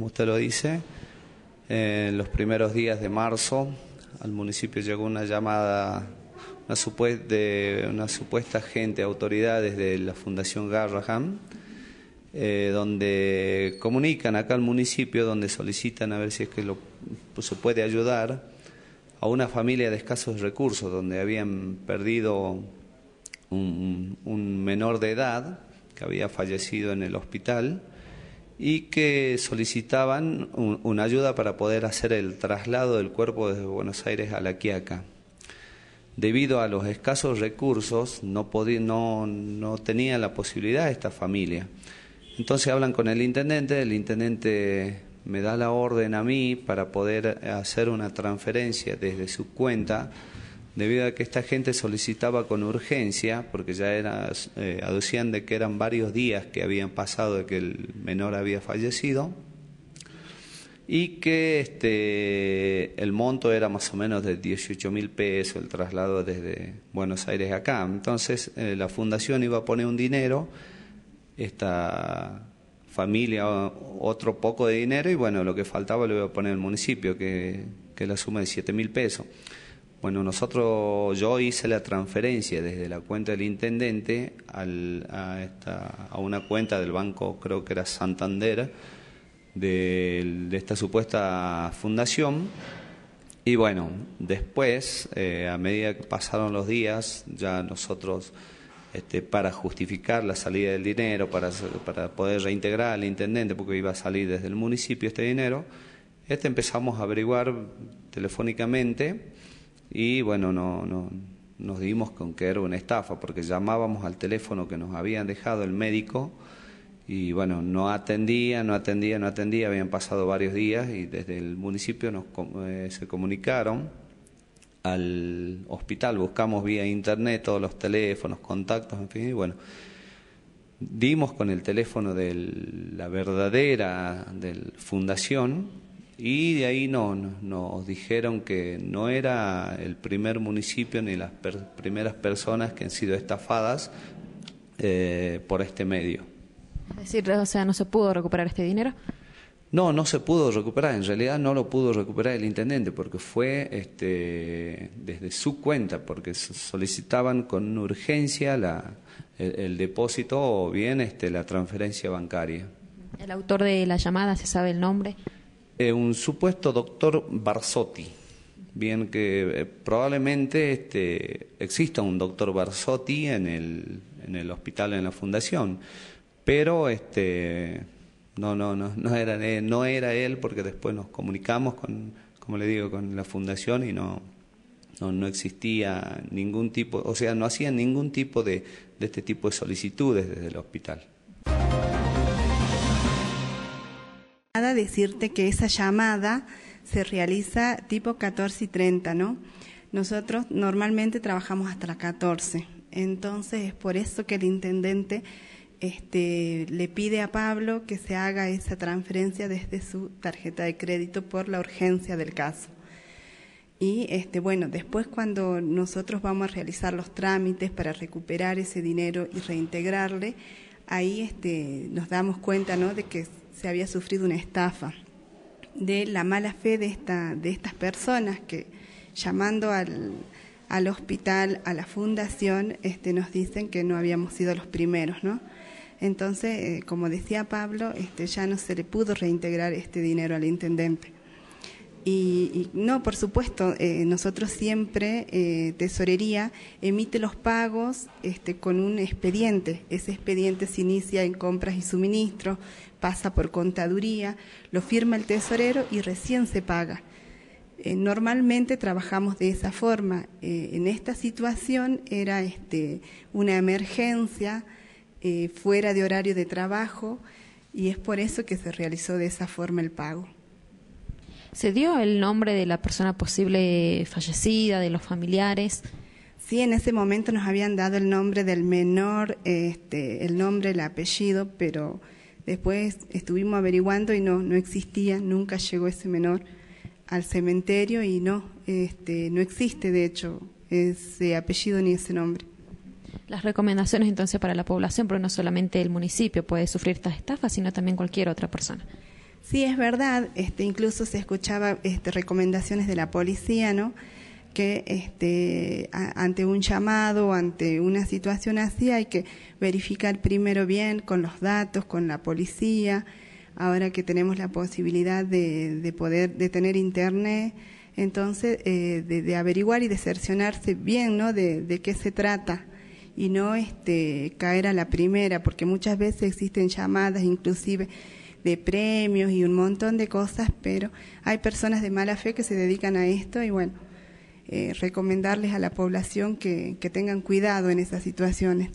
Como usted lo dice, en los primeros días de marzo al municipio llegó una llamada una supuesta, de una supuesta gente, autoridades de la Fundación Garraham, eh, donde comunican acá al municipio, donde solicitan a ver si es que lo, pues, se puede ayudar a una familia de escasos recursos, donde habían perdido un menor de edad que había fallecido en el hospital y que solicitaban una ayuda para poder hacer el traslado del cuerpo desde Buenos Aires a La Quiaca. Debido a los escasos recursos, no, no, no tenía la posibilidad esta familia. Entonces hablan con el intendente, el intendente me da la orden a mí para poder hacer una transferencia desde su cuenta debido a que esta gente solicitaba con urgencia, porque ya era, eh, aducían de que eran varios días que habían pasado de que el menor había fallecido, y que este, el monto era más o menos de 18 mil pesos el traslado desde Buenos Aires acá. Entonces eh, la fundación iba a poner un dinero, esta familia otro poco de dinero y bueno, lo que faltaba lo iba a poner el municipio, que, la suma de 7 mil pesos. Bueno, nosotros, yo hice la transferencia desde la cuenta del intendente al, a, esta, a una cuenta del banco, creo que era Santander, de, esta supuesta fundación. Y bueno, después, eh, a medida que pasaron los días, ya nosotros, este, para justificar la salida del dinero, para, para poder reintegrar al intendente, porque iba a salir desde el municipio este dinero, este empezamos a averiguar telefónicamente y bueno, no, no, nos dimos con que era una estafa, porque llamábamos al teléfono que nos habían dejado el médico y bueno, no atendía, no atendía, no atendía, habían pasado varios días y desde el municipio nos, eh, se comunicaron al hospital, buscamos vía internet todos los teléfonos, contactos, en fin, y bueno, dimos con el teléfono de la verdadera del fundación y de ahí no, nos dijeron que no era el primer municipio ni las primeras personas que han sido estafadas eh, por este medio. Es decir, o sea, no se pudo recuperar este dinero. No, no se pudo recuperar, en realidad no lo pudo recuperar el intendente porque fue este, desde su cuenta, porque solicitaban con urgencia el, depósito o bien este, la transferencia bancaria. ¿El autor de la llamada se sabe el nombre? Eh, un supuesto doctor Barsotti. Bien, que eh, probablemente este, exista un doctor Barsotti en el, hospital, en la fundación, pero este, no, no era, eh, no era él porque después nos comunicamos con, como le digo, con la fundación y no, existía ningún tipo, o sea, no hacía ningún tipo de este tipo de solicitudes desde el hospital. decirte que esa llamada se realiza tipo 14 y 30, ¿no? Nosotros normalmente trabajamos hasta las 14, entonces es por eso que el intendente este, le pide a Pablo que se haga esa transferencia desde su tarjeta de crédito por la urgencia del caso. Y este, bueno, después cuando nosotros vamos a realizar los trámites para recuperar ese dinero y reintegrarle, ahí este, nos damos cuenta ¿no? de que se había sufrido una estafa, de la mala fe de, esta, de estas personas que llamando al, hospital, a la fundación, este, nos dicen que no habíamos sido los primeros, ¿no? Entonces, eh, como decía Pablo, este, ya no se le pudo reintegrar este dinero al intendente. Y, no, por supuesto, eh, nosotros siempre, eh, tesorería, emite los pagos este, con un expediente. Ese expediente se inicia en compras y suministros, pasa por contaduría, lo firma el tesorero y recién se paga. Eh, normalmente trabajamos de esa forma. en esta situación era este, una emergencia fuera de horario de trabajo y es por eso que se realizó de esa forma el pago. ¿Se dio el nombre de la persona posible fallecida, de los familiares? Sí, en ese momento nos habían dado el nombre del menor, este, el nombre, el apellido, pero después estuvimos averiguando y no, no existía, nunca llegó ese menor al cementerio y no, este, no existe de hecho ese apellido ni ese nombre. Las recomendaciones entonces para la población, pero no solamente el municipio puede sufrir estas estafas, sino también cualquier otra persona. Sí, es verdad, este, incluso se escuchaba este, recomendaciones de la policía, ¿no? que este, ante un llamado, ante una situación así, hay que verificar primero bien con los datos, con la policía. Ahora que tenemos la posibilidad de, de poder, de tener internet, entonces eh, de, averiguar y de bien, ¿no? De, de, qué se trata y no este, caer a la primera, porque muchas veces existen llamadas, inclusive de premios y un montón de cosas, pero hay personas de mala fe que se dedican a esto y bueno, eh, recomendarles a la población que, que tengan cuidado en esas situaciones.